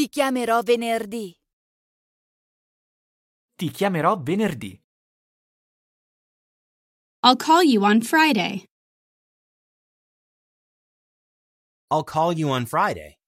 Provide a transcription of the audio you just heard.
Ti chiamerò venerdì. Ti chiamerò venerdì. I'll call you on Friday. I'll call you on Friday.